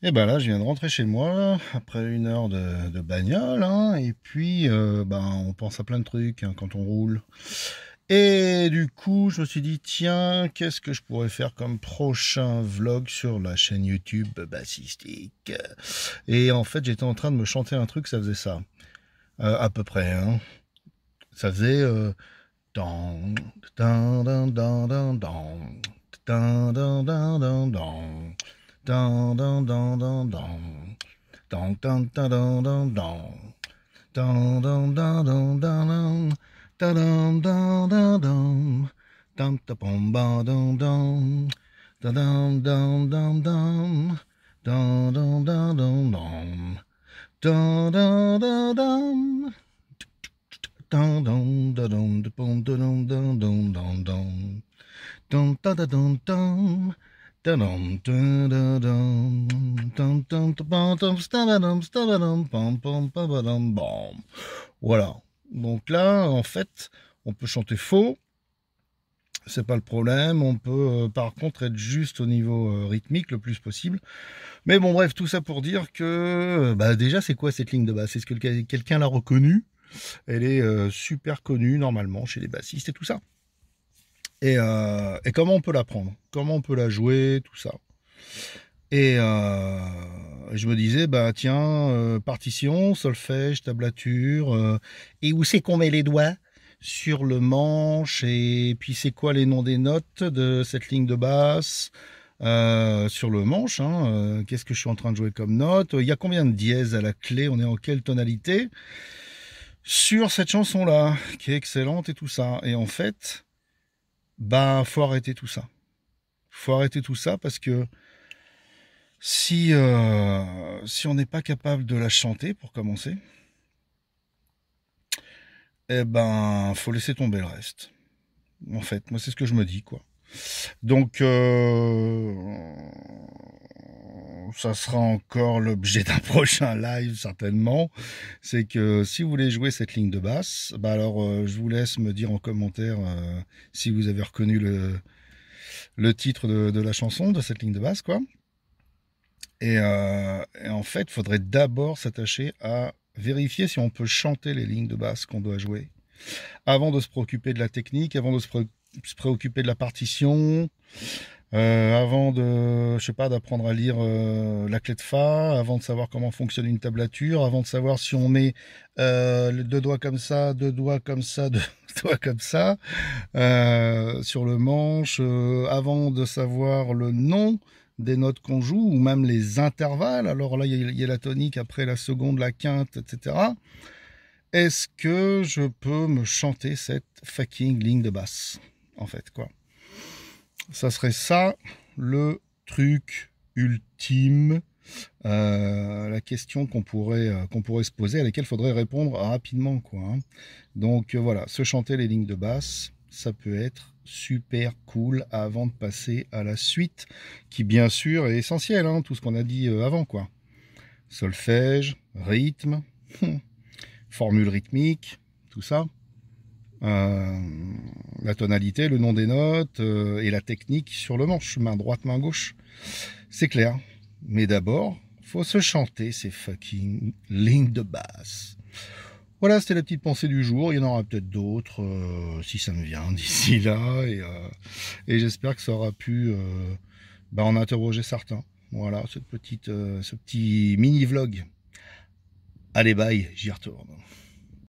Et eh ben là, je viens de rentrer chez moi après une heure de, bagnole, hein, et puis euh, ben, on pense à plein de trucs hein, quand on roule. Et du coup, je me suis dit, tiens, qu'est-ce que je pourrais faire comme prochain vlog sur la chaîne YouTube bassistique Et en fait, j'étais en train de me chanter un truc, ça faisait ça. Euh, à peu près, hein. Ça faisait... Dun dun dun dun dun. Dun dun dun dun dun dun. Dun dun dun dun dun dun. Dun dun dun dun. Dum da bum ba dum dum. Da dum dum dum dum. Dun dun dun dun dum. Dun dun dun dum. Dun dun dun dun dun dun dun dun dun Voilà. Donc là, en fait, on peut chanter faux. C'est pas le problème. On peut, euh, par contre, être juste au niveau euh, rythmique le plus possible. Mais bon, bref, tout ça pour dire que, euh, bah, déjà, c'est quoi cette ligne de basse Est-ce que quelqu'un l'a reconnue Elle est super connue normalement chez les bassistes et tout ça. Euh, et, comment on peut la prendre, comment on peut la jouer, tout ça. Euh, et je me disais, bah tiens, euh, partition, solfège, tablature, et où c'est qu'on met les doigts sur le manche, et puis c'est quoi les noms des notes de cette ligne de basse sur le manche, hein, qu'est-ce que je suis en train de jouer comme note, il y a combien de dièses à la clé, on est en quelle tonalité, sur cette chanson-là, qui est excellente et tout ça. Et en fait, ben faut arrêter tout ça. Faut arrêter tout ça parce que si euh, si on n'est pas capable de la chanter pour commencer, eh ben faut laisser tomber le reste. En fait, moi c'est ce que je me dis quoi. Donc euh, ça sera encore l'objet d'un prochain live certainement, c'est que si vous voulez jouer cette ligne de basse, bah alors euh, je vous laisse me dire en commentaire euh, si vous avez reconnu le, le titre de, de, la chanson, de cette ligne de basse quoi. Et, euh, en fait, il faudrait d'abord s'attacher à vérifier si on peut chanter les lignes de basse qu'on doit jouer, avant de se préoccuper de la technique, avant de se préoccuper de la partition. Euh, avant de, je sais pas, d'apprendre à lire euh, la clé de fa, avant de savoir comment fonctionne une tablature, avant de savoir si on met euh, deux doigts comme ça, deux doigts comme ça, deux doigts comme ça euh, sur le manche, avant de savoir le nom des notes qu'on joue ou même les intervalles. Alors là, il y, y, a la tonique, après la seconde, la quinte, etc. Est-ce que je peux me chanter cette fucking ligne de basse, en fait, quoi ça serait ça le truc ultime. Euh, la question qu'on pourrait, euh, pourrait se poser, à laquelle il faudrait répondre rapidement. Quoi, hein. Donc euh, voilà, se chanter les lignes de basse, ça peut être super cool avant de passer à la suite, qui bien sûr est essentielle, hein, tout ce qu'on a dit avant. quoi. Solfège, rythme, formule rythmique, tout ça la tonalité, le nom des notes euh, et la technique sur le manche, main droite, main gauche. C'est clair. Mais d'abord, faut se chanter ces fucking lignes de basse. Voilà, c'était la petite pensée du jour. Il y en aura peut-être d'autres euh, si ça me vient d'ici là. Et, euh, j'espère que ça aura pu bah, en interroger certains. Voilà, cette petite, ce petit mini-vlog. Allez, bye, j'y retourne.